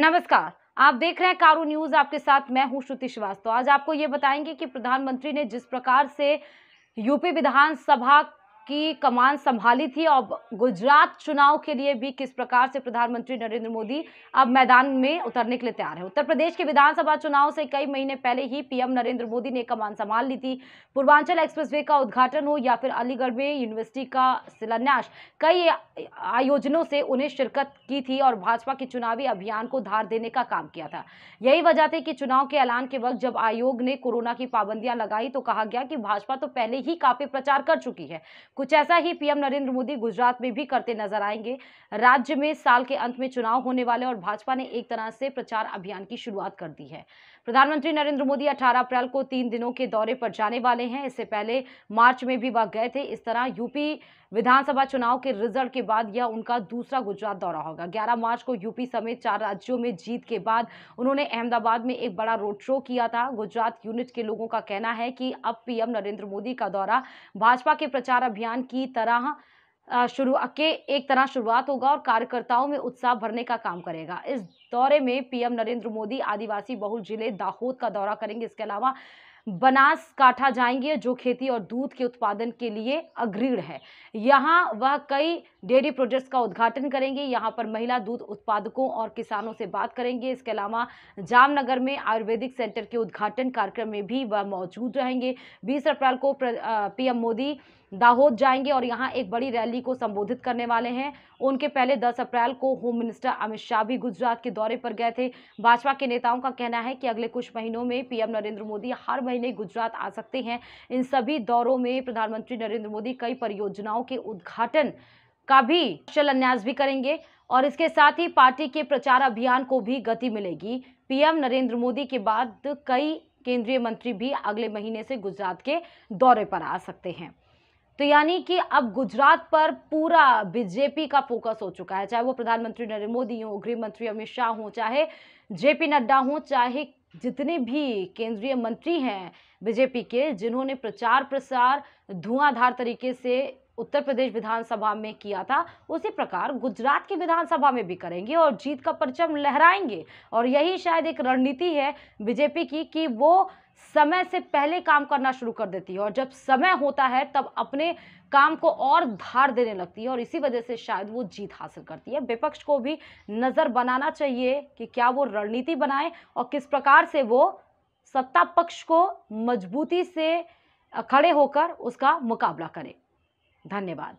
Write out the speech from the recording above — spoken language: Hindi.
नमस्कार आप देख रहे हैं कारू न्यूज आपके साथ मैं हूं श्रुति श्रीवास्तव आज आपको ये बताएंगे कि प्रधानमंत्री ने जिस प्रकार से यूपी विधानसभा की कमान संभाली थी और गुजरात चुनाव के लिए भी किस प्रकार से प्रधानमंत्री नरेंद्र मोदी अब मैदान में उतरने के लिए तैयार है उत्तर प्रदेश के विधानसभा चुनाव से कई महीने पहले ही पीएम नरेंद्र मोदी ने कमान संभाल ली थी पूर्वांचल एक्सप्रेसवे का उद्घाटन हो या फिर अलीगढ़ में यूनिवर्सिटी का शिलान्यास कई आयोजनों से उन्हें शिरकत की थी और भाजपा के चुनावी अभियान को धार देने का काम किया था यही वजह थी कि चुनाव के ऐलान के वक्त जब आयोग ने कोरोना की पाबंदियां लगाई तो कहा गया कि भाजपा तो पहले ही काफी प्रचार कर चुकी है कुछ ऐसा ही पीएम नरेंद्र मोदी गुजरात में भी करते नजर आएंगे राज्य में साल के अंत में चुनाव होने वाले और भाजपा ने एक तरह से प्रचार अभियान की शुरुआत कर दी है प्रधानमंत्री नरेंद्र मोदी 18 अप्रैल को तीन दिनों के दौरे पर जाने वाले हैं इससे पहले मार्च में भी वह गए थे इस तरह यूपी विधानसभा चुनाव के रिजल्ट के बाद यह उनका दूसरा गुजरात दौरा होगा 11 मार्च को यूपी समेत चार राज्यों में जीत के बाद उन्होंने अहमदाबाद में एक बड़ा रोड शो किया था गुजरात यूनिट के लोगों का कहना है कि अब पीएम नरेंद्र मोदी का दौरा भाजपा के प्रचार अभियान अभियान की तरह शुरू के एक तरह शुरुआत होगा और कार्यकर्ताओं में उत्साह भरने का काम करेगा इस दौरे में पीएम नरेंद्र मोदी आदिवासी बहुल जिले दाहोद का दौरा करेंगे इसके अलावा बनास काठा जाएंगे जो खेती और दूध के उत्पादन के लिए अग्रीण है यहाँ वह कई डेयरी प्रोजेक्ट्स का उद्घाटन करेंगे यहाँ पर महिला दूध उत्पादकों और किसानों से बात करेंगे इसके अलावा जामनगर में आयुर्वेदिक सेंटर के उद्घाटन कार्यक्रम में भी वह मौजूद रहेंगे बीस अप्रैल को पीएम मोदी दाहोद जाएंगे और यहाँ एक बड़ी रैली को संबोधित करने वाले हैं उनके पहले दस अप्रैल को होम मिनिस्टर अमित शाह भी गुजरात के दौरे पर गए थे भाजपा के नेताओं का कहना है कि अगले कुछ महीनों में पीएम नरेंद्र मोदी हर महीने गुजरात आ सकते हैं इन सभी दौरों में प्रधानमंत्री नरेंद्र मोदी कई परियोजनाओं के उद्घाटन का भी शिलान्यास भी करेंगे और इसके साथ ही पार्टी के प्रचार अभियान को भी गति मिलेगी पीएम नरेंद्र मोदी के बाद कई केंद्रीय मंत्री भी अगले महीने से गुजरात के दौरे पर आ सकते हैं तो यानी कि अब गुजरात पर पूरा बीजेपी का फोकस हो चुका है चाहे वो प्रधानमंत्री नरेंद्र मोदी हों गृह मंत्री अमित शाह हों चाहे जेपी नड्डा हों चाहे जितने भी केंद्रीय मंत्री हैं बीजेपी के जिन्होंने प्रचार प्रसार धुआंधार तरीके से उत्तर प्रदेश विधानसभा में किया था उसी प्रकार गुजरात की विधानसभा में भी करेंगे और जीत का परचम लहराएंगे और यही शायद एक रणनीति है बीजेपी की कि वो समय से पहले काम करना शुरू कर देती है और जब समय होता है तब अपने काम को और धार देने लगती है और इसी वजह से शायद वो जीत हासिल करती है विपक्ष को भी नज़र बनाना चाहिए कि क्या वो रणनीति बनाए और किस प्रकार से वो सत्ता पक्ष को मजबूती से खड़े होकर उसका मुकाबला करें धन्यवाद